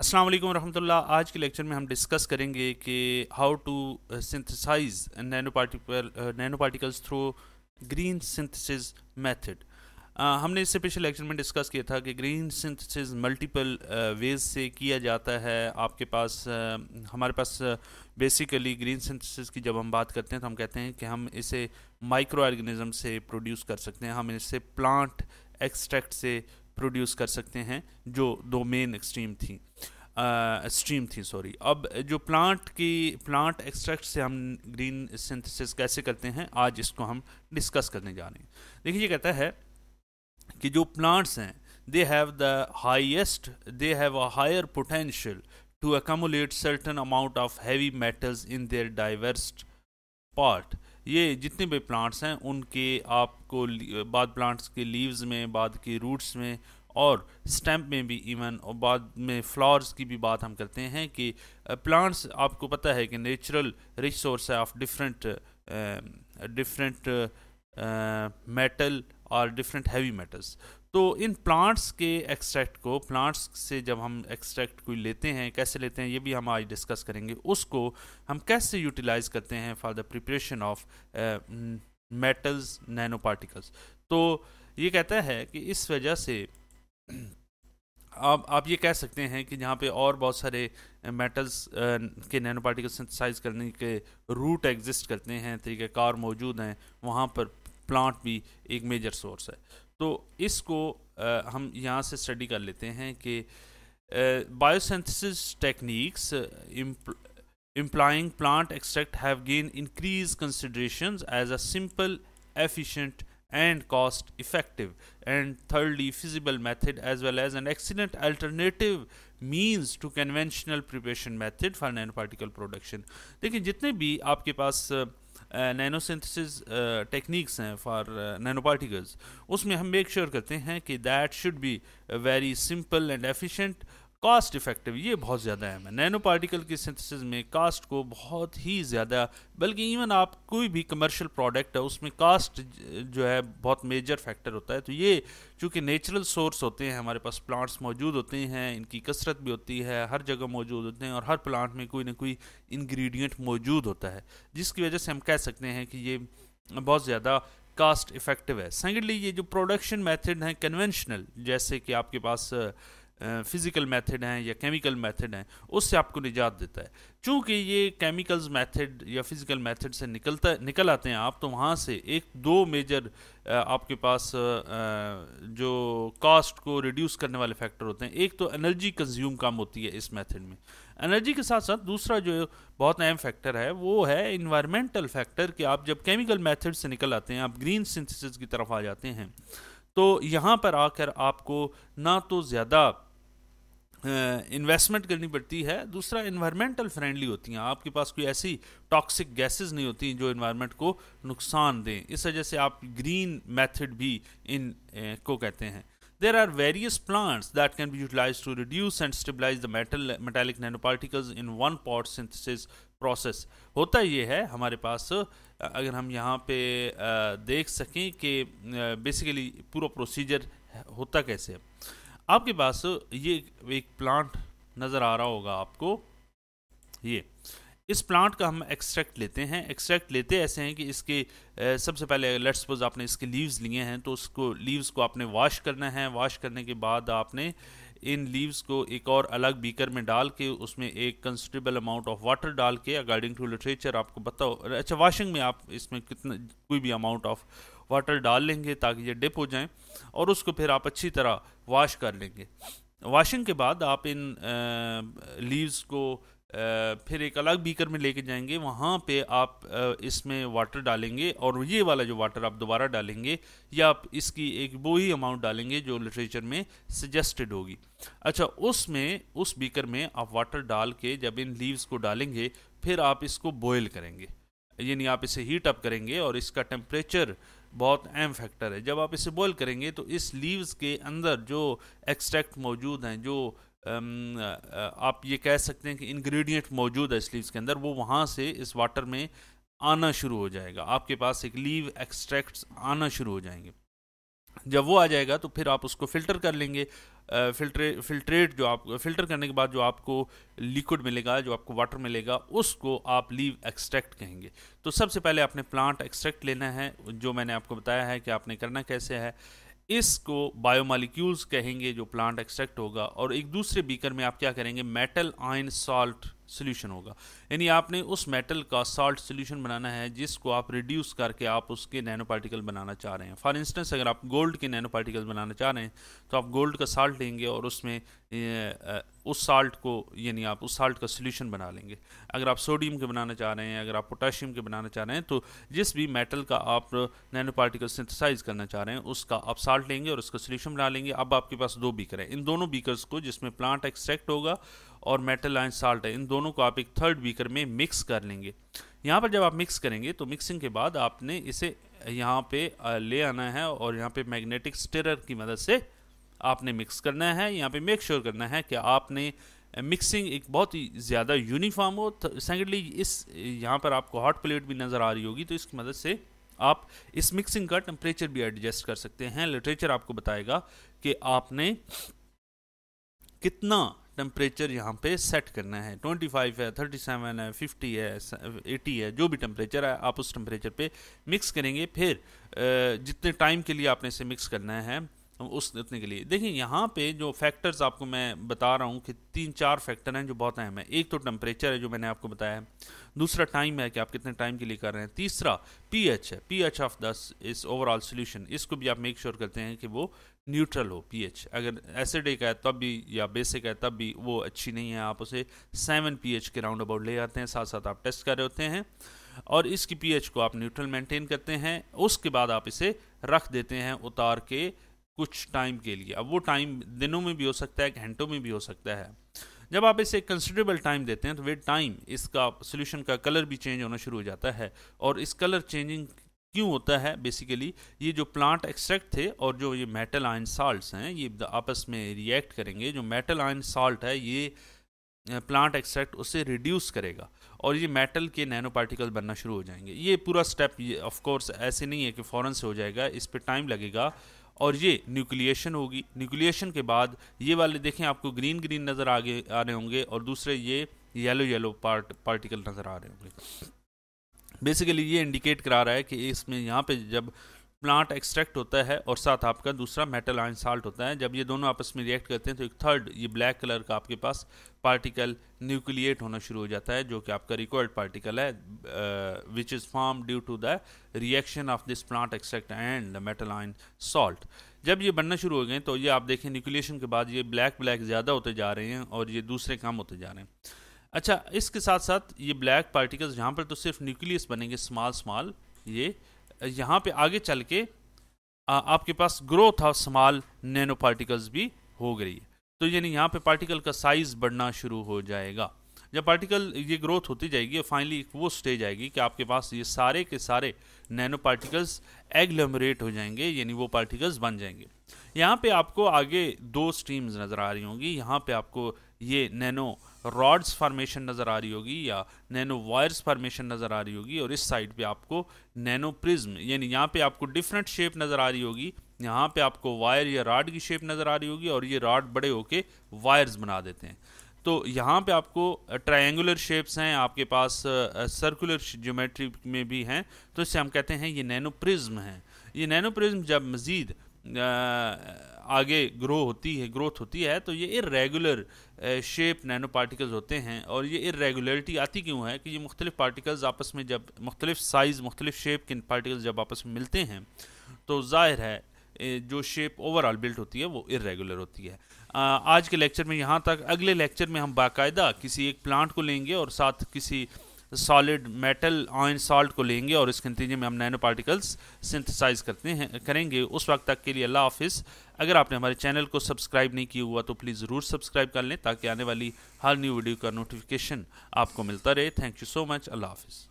अस्सलाम वालेकुम रहमतुल्लाह आज के लेक्चर में हम डिस्कस करेंगे कि how to synthesize nano particle nano particles through green synthesis method हमने इससे पिछले लेक्चर में डिस्कस किया था कि ग्रीन सिंथेसिस मल्टीपल वेज से किया जाता है आपके पास uh, हमारे पास बेसिकली ग्रीन सिंथेसिस की जब हम बात करते हैं तो हम कहते हैं कि हम इसे माइक्रो ऑर्गेनिज्म से प्रोड्यूस कर सकते हैं हम इसे प्लांट एक्सट्रैक्ट से प्रोड्यूस कर सकते हैं जो दो मेन एक्सट्रीम थी स्ट्रीम थी सॉरी अब जो प्लांट की प्लांट एक्सट्रैक्ट से हम ग्रीन सिंथेसिस कैसे करते हैं आज इसको हम डिस्कस करने जा रहे हैं देखिए ये कहता है कि जो प्लांट्स हैं they have the highest they have a higher potential to accumulate certain amount of heavy metals in their diverse part ये जितने भी प्लांट्स हैं उनके आपको बाद प्लांट्स के लीव्स में बाद के रूट्स में और स्टैम्प में भी इवन और बाद में फ्लावर्स की भी बात हम करते हैं कि प्लांट्स आपको पता है कि नेचुरल रिसोर्स है ऑफ डिफरेंट डिफरेंट मेटल और डिफरेंट हैवी मेटल्स तो इन प्लांट्स के एक्सट्रैक्ट को प्लांट्स से जब हम एक्सट्रैक्ट कोई लेते हैं कैसे लेते हैं ये भी हम आज डिस्कस करेंगे उसको हम कैसे यूटिलाइज करते हैं for the preparation of metals nano particles तो ये कहता है कि इस वजह से आप आप ये कह सकते हैं कि जहाँ पे और बहुत सारे मेटल्स uh, uh, के नैनो पार्टिकल सिंथेसाइज करने के रूट एग्जिस्ट करते हैं तरीक़ाकार मौजूद हैं वहाँ पर प्लांट भी एक मेजर सोर्स है तो इसको आ, हम यहाँ से स्टडी कर लेते हैं कि biosynthesis techniques implying plant extract have gained increased considerations as a simple, efficient, and cost effective, and thirdly, feasible method as well as an excellent alternative means to conventional preparation method for nanoparticle production. देखिए जितने भी आपके पास uh, nano synthesis techniques हैं for nano particles उसमें हम make sure करते हैं कि that should be very simple and efficient cost effective ये बहुत ज़्यादा अहम है नैनो पार्टिकल की सिंथेसिस में कास्ट को बहुत ही ज़्यादा बल्कि इवन आप कोई भी कमर्शियल प्रोडक्ट है उसमें कास्ट जो है बहुत मेजर फैक्टर होता है तो ये चूँकि नेचुरल सोर्स होते हैं हमारे पास प्लांट्स मौजूद होते हैं इनकी कसरत भी होती है हर जगह मौजूद होते हैं और हर प्लांट में कोई ना कोई इन्ग्रीडियंट मौजूद होता है जिसकी वजह से हम कह सकते हैं कि ये बहुत ज़्यादा कास्ट इफेक्टिव है सेकेंडली ये जो प्रोडक्शन मेथड हैं कन्वेंशनल जैसे कि आपके पास फिज़िकल मेथड हैं या केमिकल मेथड हैं उससे आपको निजात देता है चूँकि ये केमिकल्स मेथड या फिज़िकल मेथड से निकलता निकल आते हैं आप तो वहाँ से एक दो मेजर आपके पास जो कास्ट को रिड्यूस करने वाले फैक्टर होते हैं एक तो एनर्जी कंज्यूम कम होती है इस मेथड में एनर्जी के साथ साथ दूसरा जो बहुत अहम फैक्टर है वो है इन्वायरमेंटल फैक्टर कि आप जब केमिकल मेथड से निकल आते हैं आप ग्रीन सिंथेसिस की तरफ आ जाते हैं तो यहाँ पर आकर आपको ना तो ज़्यादा इन्वेस्टमेंट करनी पड़ती है दूसरा इन्वायरमेंटल फ्रेंडली होती हैं आपके पास कोई ऐसी टॉक्सिक गैसेस नहीं होती जो इन्वायरमेंट को नुकसान दें इस वजह से आप ग्रीन मेथड भी इन को कहते हैं are various plants that can be utilize to reduce and stabilize the metal metallic nano particles in one pot synthesis process होता ये है हमारे पास अगर हम यहाँ पे देख सकें कि बेसिकली पूरा प्रोसीजर होता कैसे है आपके पास ये एक प्लांट नज़र आ रहा होगा आपको ये इस प्लांट का हम एक्सट्रैक्ट लेते हैं एक्सट्रैक्ट लेते ऐसे हैं कि इसके सबसे पहले लेट्स सपोज आपने इसके लीव्स लिए हैं तो उसको लीव्स को आपने वॉश करना है वॉश करने के बाद आपने इन लीव्स को एक और अलग बीकर में डाल के उसमें एक कंसिडरेबल अमाउंट ऑफ वाटर डाल के अकॉर्डिंग टू लिटरेचर आपको बताओ अच्छा वॉशिंग में आप इसमें कितना कोई भी अमाउंट ऑफ वाटर डाल लेंगे ताकि ये डिप हो जाए और उसको फिर आप अच्छी तरह वाश कर लेंगे वाशिंग के बाद आप इन लीव्स को फिर एक अलग बीकर में लेके जाएंगे वहाँ पे आप इसमें वाटर डालेंगे और ये वाला जो वाटर आप दोबारा डालेंगे या आप इसकी एक वो ही अमाउंट डालेंगे जो लिटरेचर में सजेस्टेड होगी अच्छा उसमें उस बीकर में आप वाटर डाल के जब इन लीव्स को डालेंगे फिर आप इसको बॉयल करेंगे यानी आप इसे हीट अप करेंगे और इसका टेम्परेचर बहुत अहम फैक्टर है जब आप इसे बॉयल करेंगे तो इस लीव्स के अंदर जो एक्सट्रैक्ट मौजूद हैं जो आप ये कह सकते हैं कि इंग्रेडिएंट मौजूद है इस लीव्स के अंदर वो वहाँ से इस वाटर में आना शुरू हो जाएगा आपके पास एक लीव एक्सट्रैक्ट्स आना शुरू हो जाएंगे जब वो आ जाएगा तो फिर आप उसको फिल्टर कर लेंगे फिल्टर फिल्ट्रेट जो आप फिल्टर करने के बाद जो आपको लिक्विड मिलेगा जो आपको वाटर मिलेगा उसको आप लीव एक्सट्रैक्ट कहेंगे तो सबसे पहले आपने प्लांट एक्सट्रैक्ट लेना है जो मैंने आपको बताया है कि आपने करना कैसे है इसको बायोमालिक्यूल्स कहेंगे जो प्लांट एक्सट्रैक्ट होगा और एक दूसरे बीकर में आप क्या करेंगे मेटल आयन सॉल्ट सोल्यूशन होगा यानी आपने उस मेटल का साल्ट सोल्यूशन बनाना है जिसको आप रिड्यूस करके आप उसके नैनो पार्टिकल बनाना चाह रहे हैं फॉर इंस्टेंस अगर आप गोल्ड के नैनो पार्टिकल बनाना चाह रहे हैं तो आप गोल्ड का साल्ट लेंगे और उसमें उस साल्ट को यानी आप उस साल्ट का सोल्यूशन बना लेंगे अगर आप सोडियम के बनाना चाह रहे हैं अगर आप पोटाशियम के बनाना चाह रहे हैं तो जिस भी मेटल का आप नैनो पार्टिकल सिंथेसाइज करना चाह रहे हैं उसका आप साल्ट लेंगे और उसका सोल्यूशन बना लेंगे अब आपके पास दो बीकर हैं इन दोनों बीकर्स को जिसमें प्लांट एक्सट्रैक्ट होगा और मेटल आयन साल्ट है इन दोनों को आप एक थर्ड बीकर में मिक्स कर लेंगे यहाँ पर जब आप मिक्स करेंगे तो मिक्सिंग के बाद आपने इसे यहाँ पे ले आना है और यहाँ पे मैग्नेटिक स्टेरर की मदद से आपने मिक्स करना है यहाँ पे मेक श्योर sure करना है कि आपने मिक्सिंग एक बहुत ही ज़्यादा यूनिफॉर्म हो सेकेंडली इस यहाँ पर आपको हॉट प्लेट भी नज़र आ रही होगी तो इसकी मदद से आप इस मिक्सिंग का टेम्परेचर भी एडजस्ट कर सकते हैं लिटरेचर आपको बताएगा कि आपने कितना टेम्परेचर यहाँ पे सेट करना है 25 है 37 है 50 है 80 है जो भी टेम्परेचर है आप उस टेम्परेचर पे मिक्स करेंगे फिर जितने टाइम के लिए आपने इसे मिक्स करना है उस इतने के लिए देखिए यहाँ पे जो फैक्टर्स आपको मैं बता रहा हूँ कि तीन चार फैक्टर हैं जो बहुत अहम है एक तो टेम्परेचर है जो मैंने आपको बताया है दूसरा टाइम है कि आप कितने टाइम के लिए कर रहे हैं तीसरा पी एच है पी एच ऑफ दस इस ओवरऑल सोल्यूशन इसको भी आप मेक श्योर sure करते हैं कि वो न्यूट्रल हो पी एच अगर एसिडिक है तब भी या बेसिक है तब भी वो अच्छी नहीं है आप उसे सेवन पी एच के राउंड अबाउट ले आते हैं साथ साथ आप टेस्ट कर रहे होते हैं और इसकी पी एच को आप न्यूट्रल मेंटेन करते हैं उसके बाद आप इसे रख देते हैं उतार के कुछ टाइम के लिए अब वो टाइम दिनों में भी हो सकता है घंटों में भी हो सकता है जब आप इसे कंसिडरेबल टाइम देते हैं तो वे टाइम इसका सोल्यूशन का कलर भी चेंज होना शुरू हो जाता है और इस कलर चेंजिंग क्यों होता है बेसिकली ये जो प्लांट एक्सट्रैक्ट थे और जो ये मेटल आयन साल्ट हैं ये आपस में रिएक्ट करेंगे जो मेटल आयन साल्ट है ये प्लांट एक्सट्रैक्ट उसे रिड्यूस करेगा और ये मेटल के नैनो पार्टिकल बनना शुरू हो जाएंगे ये पूरा स्टेप ऑफ कोर्स ऐसे नहीं है कि फ़ौरन से हो जाएगा इस पर टाइम लगेगा और ये न्यूक्लिएशन होगी न्यूक्लिएशन के बाद ये वाले देखें आपको ग्रीन ग्रीन नज़र आगे आ रहे होंगे और दूसरे ये येलो येलो पार्ट पार्टिकल नज़र आ रहे होंगे बेसिकली ये इंडिकेट करा रहा है कि इसमें यहाँ पे जब प्लांट एक्सट्रैक्ट होता है और साथ आपका दूसरा मेटल आयन साल्ट होता है जब ये दोनों आपस में रिएक्ट करते हैं तो एक थर्ड ये ब्लैक कलर का आपके पास पार्टिकल न्यूक्लिएट होना शुरू हो जाता है जो कि आपका रिक्वायर्ड पार्टिकल है which is form due to the reaction of this plant extract and the metal ion salt जब ये बनना शुरू हो गए तो ये आप देखें न्यूक्लिएशन के बाद ये ब्लैक ब्लैक ज़्यादा होते जा रहे हैं और ये दूसरे काम होते जा रहे हैं अच्छा इसके साथ साथ ये ब्लैक पार्टिकल्स यहाँ पर तो सिर्फ न्यूक्लियस बनेंगे स्मॉल स्मॉल ये यहाँ पे आगे चल के आ, आपके पास growth of small nano particles भी हो गई है तो यानी यहाँ पे पार्टिकल का साइज बढ़ना शुरू हो जाएगा जब पार्टिकल ये ग्रोथ होती जाएगी फाइनली वो स्टेज आएगी कि आपके पास ये सारे के सारे नैनो पार्टिकल्स एग्लमरेट हो जाएंगे यानी वो पार्टिकल्स बन जाएंगे यहाँ पे आपको आगे दो स्ट्रीम्स नज़र आ रही होंगी यहाँ पे आपको ये नैनो रॉड्स फार्मेशन नज़र आ रही होगी या नैनो वायर्स फॉर्मेशन नज़र आ रही होगी और इस साइड पे आपको नैनो प्रिज्म यानी यहाँ पे आपको डिफरेंट शेप नज़र आ रही होगी यहाँ पे आपको वायर या रॉड की शेप नज़र आ रही होगी और ये रॉड बड़े होके वायर्स बना देते हैं तो यहाँ पे आपको ट्रायंगुलर शेप्स हैं आपके पास सर्कुलर ज्योमेट्री में भी हैं तो इससे हम कहते हैं ये नैनो प्रिज्म हैं ये नैनो प्रिज्म जब मज़ीद आगे ग्रो होती है ग्रोथ होती है तो ये इरेगुलर शेप नैनो पार्टिकल्स होते हैं और ये इरेगुलरिटी आती क्यों है कि ये मुख्तलिफ पार्टिकल्स आपस में जब मुख्तलिफ साइज़ मुख्तलिफ शेप के पार्टिकल्स जब आपस में मिलते हैं तो ज़ाहिर है जो शेप ओवरऑल बिल्ड होती है वो इरेगुलर होती है आज के लेक्चर में यहाँ तक अगले लेक्चर में हम बाकायदा किसी एक प्लांट को लेंगे और साथ किसी सॉलिड मेटल ऑयन सॉल्ट को लेंगे और इसके नतीजे में हम नैनो पार्टिकल्स सिंथेसाइज करते हैं करेंगे उस वक्त तक के लिए अल्लाह हाफिज़ अगर आपने हमारे चैनल को सब्सक्राइब नहीं किया हुआ तो प्लीज़ ज़रूर सब्सक्राइब कर लें ताकि आने वाली हर न्यू वीडियो का नोटिफिकेशन आपको मिलता रहे थैंक यू सो मच अल्लाह हाफिज़